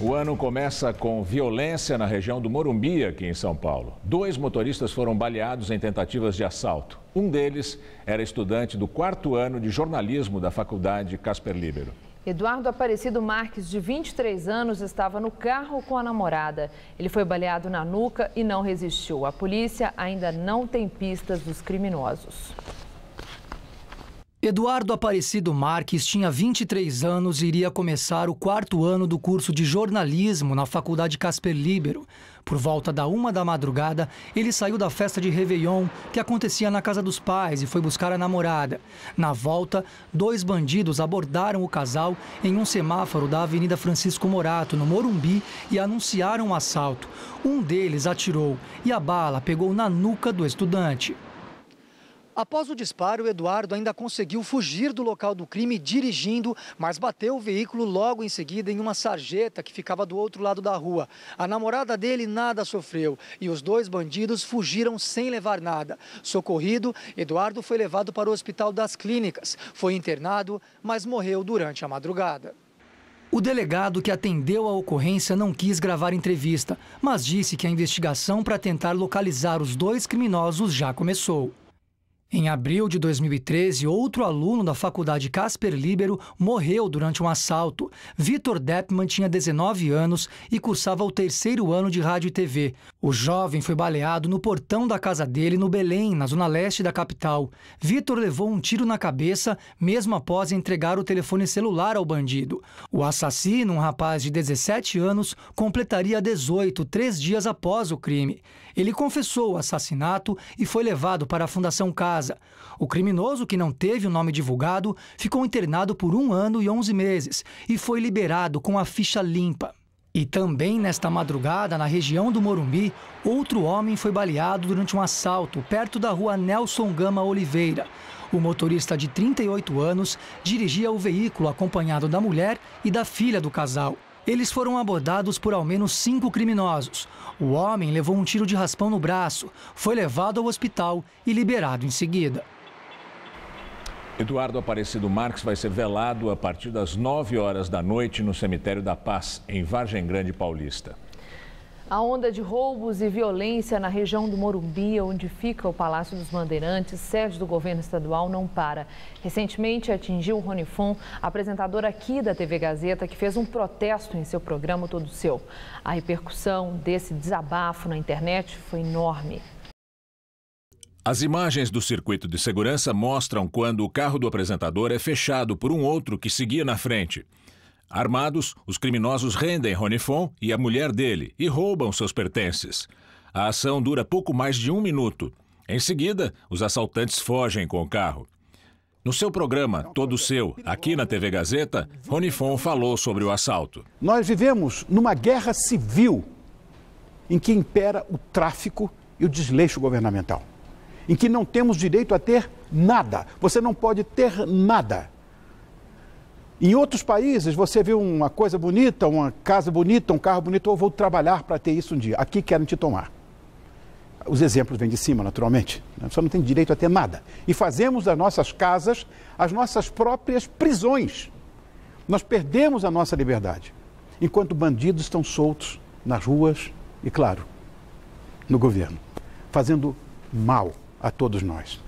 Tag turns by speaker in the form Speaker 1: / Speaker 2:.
Speaker 1: O ano começa com violência na região do Morumbi, aqui em São Paulo. Dois motoristas foram baleados em tentativas de assalto. Um deles era estudante do quarto ano de jornalismo da faculdade Casper Libero.
Speaker 2: Eduardo Aparecido Marques, de 23 anos, estava no carro com a namorada. Ele foi baleado na nuca e não resistiu. A polícia ainda não tem pistas dos criminosos.
Speaker 3: Eduardo Aparecido Marques tinha 23 anos e iria começar o quarto ano do curso de jornalismo na Faculdade Casper Libero. Por volta da uma da madrugada, ele saiu da festa de Réveillon, que acontecia na casa dos pais, e foi buscar a namorada. Na volta, dois bandidos abordaram o casal em um semáforo da Avenida Francisco Morato, no Morumbi, e anunciaram o um assalto. Um deles atirou e a bala pegou na nuca do estudante. Após o disparo, Eduardo ainda conseguiu fugir do local do crime dirigindo, mas bateu o veículo logo em seguida em uma sarjeta que ficava do outro lado da rua. A namorada dele nada sofreu e os dois bandidos fugiram sem levar nada. Socorrido, Eduardo foi levado para o Hospital das Clínicas. Foi internado, mas morreu durante a madrugada. O delegado que atendeu a ocorrência não quis gravar entrevista, mas disse que a investigação para tentar localizar os dois criminosos já começou. Em abril de 2013, outro aluno da faculdade Casper Libero morreu durante um assalto. Vitor Deppmann tinha 19 anos e cursava o terceiro ano de rádio e TV. O jovem foi baleado no portão da casa dele no Belém, na zona leste da capital. Vitor levou um tiro na cabeça mesmo após entregar o telefone celular ao bandido. O assassino, um rapaz de 17 anos, completaria 18 três dias após o crime. Ele confessou o assassinato e foi levado para a Fundação Casa. O criminoso, que não teve o nome divulgado, ficou internado por um ano e 11 meses e foi liberado com a ficha limpa. E também nesta madrugada, na região do Morumbi, outro homem foi baleado durante um assalto perto da rua Nelson Gama Oliveira. O motorista de 38 anos dirigia o veículo acompanhado da mulher e da filha do casal. Eles foram abordados por ao menos cinco criminosos. O homem levou um tiro de raspão no braço, foi levado ao hospital e liberado em seguida.
Speaker 1: Eduardo Aparecido Marques vai ser velado a partir das 9 horas da noite no Cemitério da Paz, em Vargem Grande Paulista.
Speaker 2: A onda de roubos e violência na região do Morumbi, onde fica o Palácio dos Bandeirantes, sede do governo estadual, não para. Recentemente atingiu Rony Fon, apresentadora aqui da TV Gazeta, que fez um protesto em seu programa Todo Seu. A repercussão desse desabafo na internet foi enorme.
Speaker 1: As imagens do circuito de segurança mostram quando o carro do apresentador é fechado por um outro que seguia na frente. Armados, os criminosos rendem Ronifon e a mulher dele e roubam seus pertences. A ação dura pouco mais de um minuto. Em seguida, os assaltantes fogem com o carro. No seu programa Todo Seu, aqui na TV Gazeta, Ronifon falou sobre o assalto.
Speaker 4: Nós vivemos numa guerra civil em que impera o tráfico e o desleixo governamental em que não temos direito a ter nada. Você não pode ter nada. Em outros países, você vê uma coisa bonita, uma casa bonita, um carro bonito, ou vou trabalhar para ter isso um dia. Aqui querem te tomar. Os exemplos vêm de cima, naturalmente. Né? Você não tem direito a ter nada. E fazemos das nossas casas as nossas próprias prisões. Nós perdemos a nossa liberdade, enquanto bandidos estão soltos nas ruas e, claro, no governo, fazendo mal a todos nós.